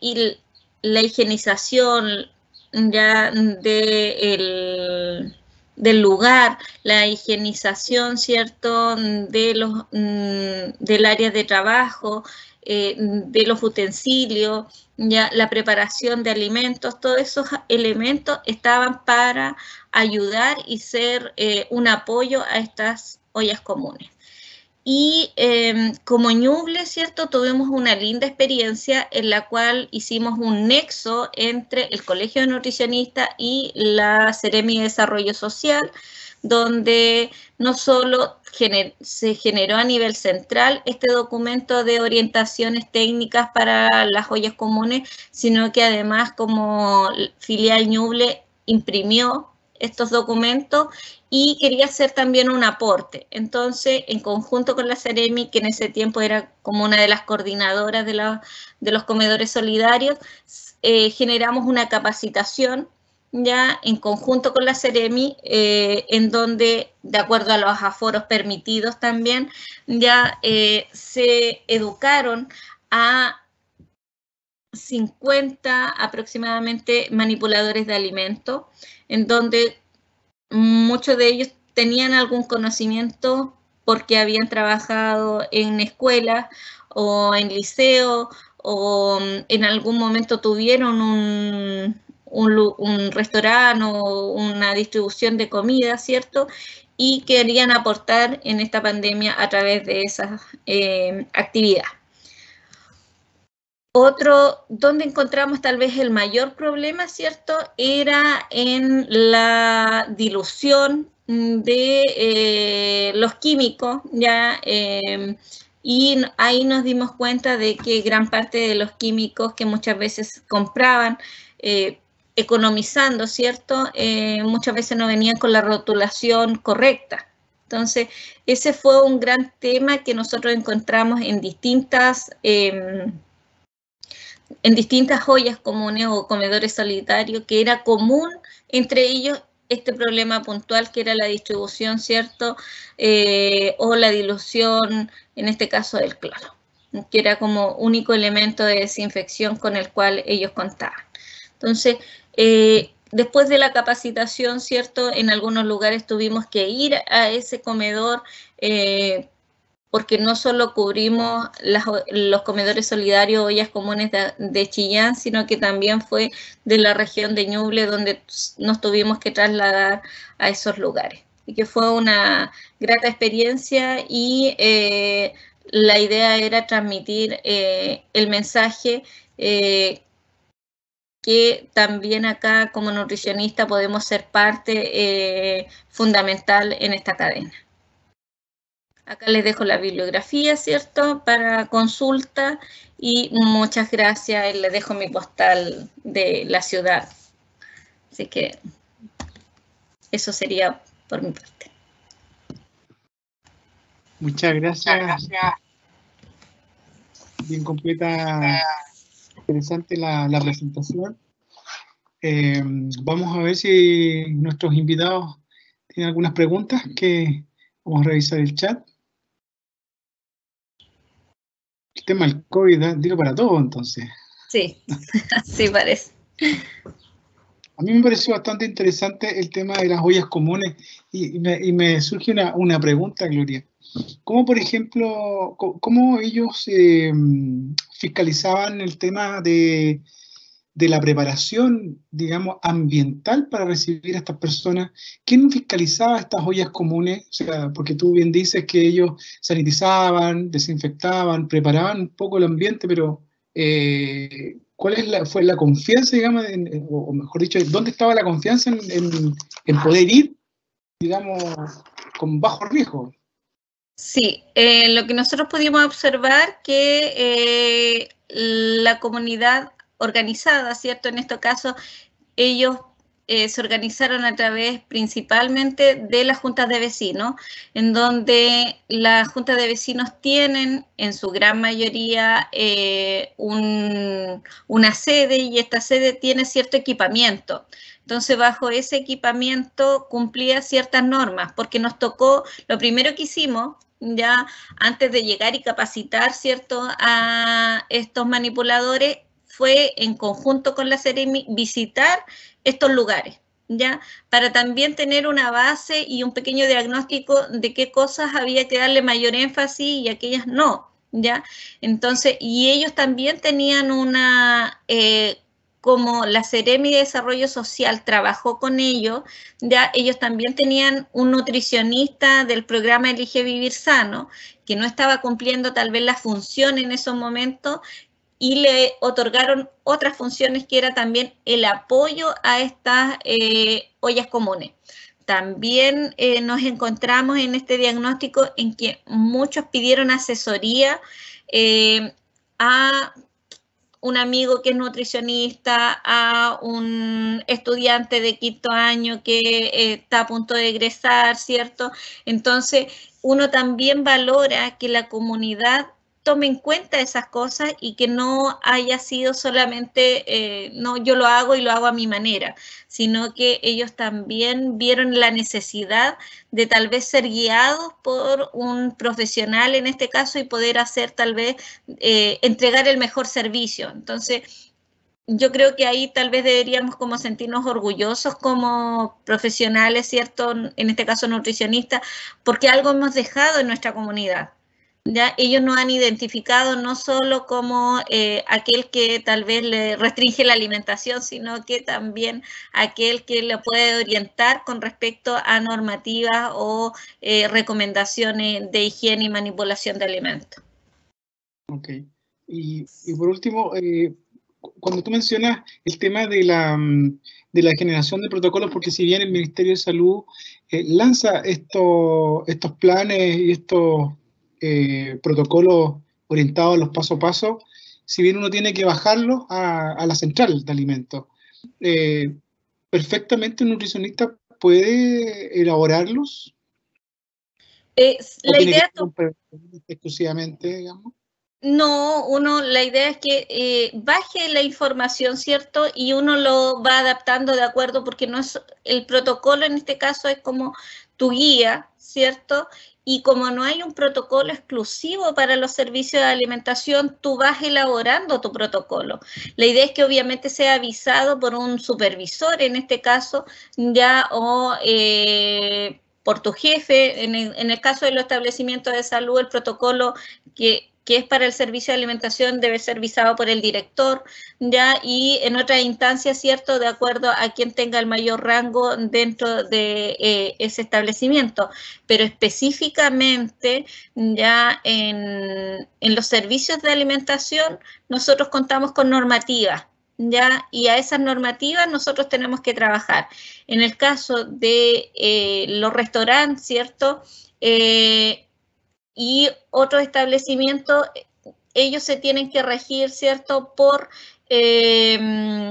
ir la higienización, ya de del lugar, la higienización, ¿cierto?, de los, mm, del área de trabajo, eh, de los utensilios, ya la preparación de alimentos, todos esos elementos estaban para ayudar y ser eh, un apoyo a estas ollas comunes. Y em, como Ñuble, ¿cierto? Tuvimos una linda experiencia en la cual hicimos un nexo entre el Colegio de Nutricionistas y la Ceremi de Desarrollo Social, donde no solo se generó a nivel central este documento de orientaciones técnicas para las joyas comunes, sino que además como filial Ñuble imprimió estos documentos y quería hacer también un aporte. Entonces, en conjunto con la Ceremi, que en ese tiempo era como una de las coordinadoras de, los comedores solidarios, eh, generamos una capacitación ya en conjunto con la Ceremi, eh, en donde, de acuerdo a los aforos permitidos también, ya eh, se educaron a 50 aproximadamente manipuladores de alimentos en donde muchos de ellos tenían algún conocimiento porque habían trabajado en escuelas o en liceo o mm, en algún momento tuvieron un, restaurante o una distribución de comida, ¿cierto? Y querían aportar en esta pandemia a través de esas eh, actividades. Otro, donde encontramos tal vez el mayor problema, ¿cierto? Era en la dilución mm, de eh, los químicos, ¿ya? Em, y ahí nos dimos cuenta de que gran parte de los químicos que muchas veces compraban, eh, economizando, ¿cierto? Eh, muchas veces no venían con la rotulación correcta. Entonces, ese fue un gran tema que nosotros encontramos en distintas... Em, en distintas joyas comunes o comedores solitarios, que era común entre ellos este problema puntual que era la distribución, ¿cierto? Eh, o la dilución, en este caso del cloro, que era como único elemento de desinfección con el cual ellos contaban. Entonces, eh, después de la capacitación, ¿cierto? En algunos lugares tuvimos que ir a ese comedor eh, porque no solo cubrimos los comedores solidarios, ollas comunes de, Chillán, sino que también fue de la región de Ñuble donde nos tuvimos que trasladar a esos lugares. Y que fue una grata experiencia y eh, la idea era transmitir eh, el mensaje eh, que también acá como nutricionista podemos ser parte fundamental en esta cadena. Acá les dejo la bibliografía, ¿cierto? Para consulta y muchas gracias. Les dejo mi postal de la ciudad. Así que eso sería por mi parte. Muchas gracias. Bien completa, interesante la, presentación. Eh, vamos a ver si nuestros invitados tienen algunas preguntas que vamos a revisar el chat. el tema del COVID ¿eh? digo para todo entonces. Sí, así parece. A mí me pareció bastante interesante el tema de las ollas comunes y, me, y surge una, pregunta, Gloria. ¿Cómo, por ejemplo, cómo ellos eh, mm, fiscalizaban el tema de de la preparación, digamos, ambiental para recibir a estas personas? ¿Quién fiscalizaba estas ollas comunes? O sea, porque tú bien dices que ellos sanitizaban, desinfectaban, preparaban un poco el ambiente, pero eh, ¿cuál es fue la confianza, digamos, o mejor dicho, dónde estaba la confianza en, poder ir, digamos, con bajo riesgo? Sí, eh, lo que nosotros pudimos observar que eh, la comunidad organizada, ¿cierto? En este caso, ellos eh, se organizaron a través principalmente de las juntas de vecinos, en donde las juntas de vecinos tienen en su gran mayoría eh, una sede y esta sede tiene cierto equipamiento. Entonces, bajo ese equipamiento cumplía ciertas normas, porque nos tocó, lo primero que hicimos ya antes de llegar y capacitar, ¿cierto?, a estos manipuladores fue en conjunto con la Ceremi visitar estos lugares. ¿Ya? Para también tener una base y un pequeño diagnóstico de qué cosas había que darle mayor énfasis y aquellas no, ¿ya? Entonces, y ellos también tenían una, eh, como la Ceremi de Desarrollo Social trabajó con ellos, ya ellos también tenían un nutricionista del programa Elige Vivir Sano, que no estaba cumpliendo tal vez la función en esos momentos, y le otorgaron otras funciones que era también el apoyo a estas eh, ollas comunes. También eh, nos encontramos en este diagnóstico en que muchos pidieron asesoría eh, a un amigo que es nutricionista, a un estudiante de quinto año que está a punto de egresar, ¿cierto? Entonces, uno también valora que la comunidad tome en cuenta esas cosas y que no haya sido solamente, eh, no, yo lo hago y lo hago a mi manera, sino que ellos también vieron la necesidad de tal vez ser guiados por un profesional en este caso y poder hacer tal vez, eh, entregar el mejor servicio. Entonces, yo creo que ahí tal vez deberíamos como sentirnos orgullosos como profesionales, ¿cierto? En este caso nutricionistas, porque algo hemos dejado en nuestra comunidad. Ellos nos han identificado no solo como eh, aquel que tal vez le restringe la alimentación, sino que también aquel que le puede orientar con respecto a normativas o eh, recomendaciones de higiene y manipulación de alimentos. Ok. Y, por último, eh, cuando tú mencionas el tema mm, de la, generación de protocolos, porque si bien el Ministerio de Salud lanza estos planes y estos eh, protocolos orientados a los paso a paso, si bien uno tiene que bajarlos a, la central de alimentos. Eh, perfectamente un nutricionista puede elaborarlos. la idea exclusivamente, digamos. No, uno, la idea es que eh, baje la información, ¿cierto? Y uno lo va adaptando de acuerdo, porque no es el protocolo en este caso es como tu guía, ¿cierto? y como no hay un protocolo exclusivo para los servicios de alimentación, tú vas elaborando tu protocolo. La idea es que obviamente sea avisado por un supervisor, en este caso, ya o... Eh, por tu jefe, en el, en el caso de los establecimientos de salud, el protocolo que que es para el servicio de alimentación, debe ser visado por el director, ya, y en otra instancia, ¿cierto?, de acuerdo a quien tenga el mayor rango dentro de eh, ese establecimiento. Pero específicamente, ya en, los servicios de alimentación, nosotros contamos con normativas, ¿Ya? Y a esas normativas nosotros tenemos que trabajar. En el caso de eh, los restaurantes, ¿cierto? Eh, y otros establecimientos, eh, ellos se tienen que regir, ¿cierto?, por... Em,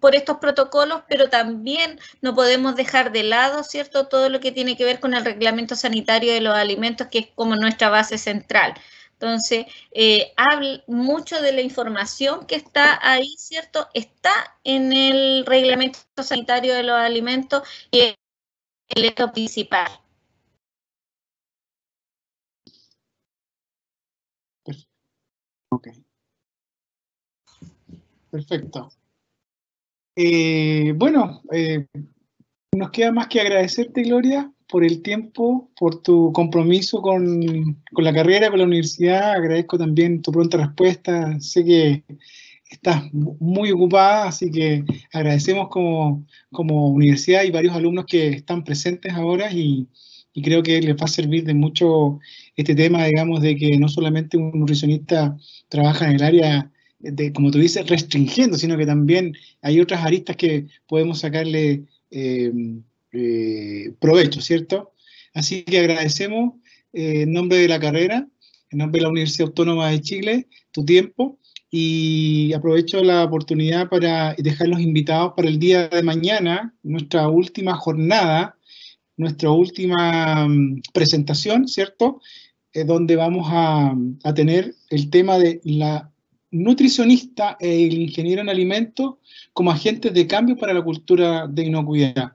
por estos protocolos, pero también no podemos dejar de lado, ¿cierto?, todo lo que tiene que ver con el reglamento sanitario de los alimentos, que es como nuestra base central. Entonces, eh, mucho de la información que está ahí, ¿cierto? Está en el reglamento sanitario de los alimentos y es el hecho principal. Ok. Perfecto. Eh, bueno, eh, nos queda más que agradecerte, Gloria, por el tiempo, por tu compromiso con, con, la carrera, con la universidad. Agradezco también tu pronta respuesta. Sé que estás muy ocupada, así que agradecemos como, como universidad y varios alumnos que están presentes ahora y, y creo que les va a servir de mucho este tema, digamos, de que no solamente un nutricionista trabaja en el área de, como tú dices, restringiendo, sino que también hay otras aristas que podemos sacarle eh, eh, provecho, ¿cierto? Así que agradecemos eh, en nombre de la carrera, en nombre de la Universidad Autónoma de Chile, tu tiempo y aprovecho la oportunidad para dejar los invitados para el día de mañana, nuestra última jornada nuestra última mm, presentación, ¿cierto? Eh, donde vamos a, tener el tema de la nutricionista e el ingeniero en alimentos como agentes de cambio para la cultura de inocuidad.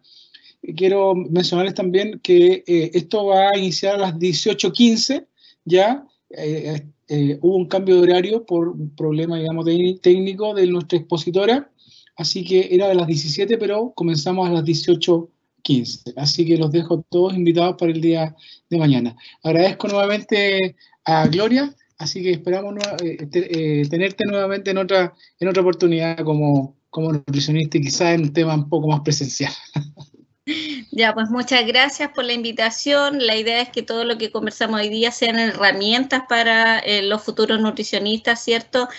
Quiero mencionarles también que eh, esto va a iniciar a las 18.15, ya eh, eh, hubo un cambio de horario por un problema, digamos, técnico de nuestra expositora, así que era de las 17, pero comenzamos a las 18 15. Así que los dejo todos invitados para el día de mañana. Agradezco nuevamente a Gloria, así que esperamos eh, eh, tenerte nuevamente en otra, en otra oportunidad como, como nutricionista y quizás en un tema un poco más presencial. Ya, pues muchas gracias por la invitación. La idea es que todo lo que conversamos hoy día sean herramientas para eh, los futuros nutricionistas, ¿cierto?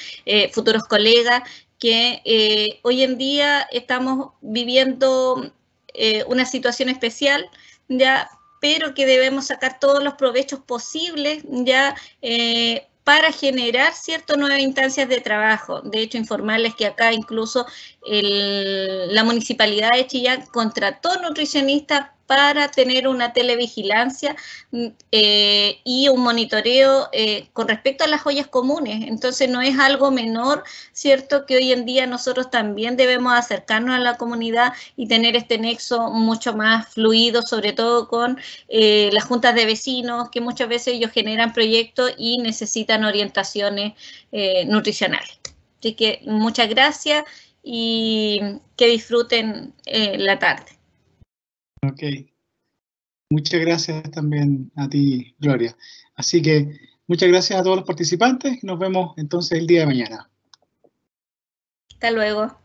futuros colegas, que hoy en día estamos viviendo eh, una situación especial, ya, pero que debemos sacar todos los provechos posibles, ya. Eh, para generar ciertas nuevas instancias de trabajo. De hecho, informarles que acá incluso la municipalidad de Chillán contrató nutricionistas para tener una televigilancia mm, eh, y un monitoreo eh, con respecto a las joyas comunes. Entonces no es algo menor, ¿cierto? Que hoy en día nosotros también debemos acercarnos a la comunidad y tener este nexo mucho más fluido, sobre todo con eh, las juntas de vecinos, que muchas veces ellos generan proyectos y necesitan orientaciones nutricionales. Así que muchas gracias y que disfruten eh, la tarde. Ok. Muchas gracias también a ti, Gloria. Así que muchas gracias a todos los participantes. Nos vemos entonces el día de mañana. Hasta luego.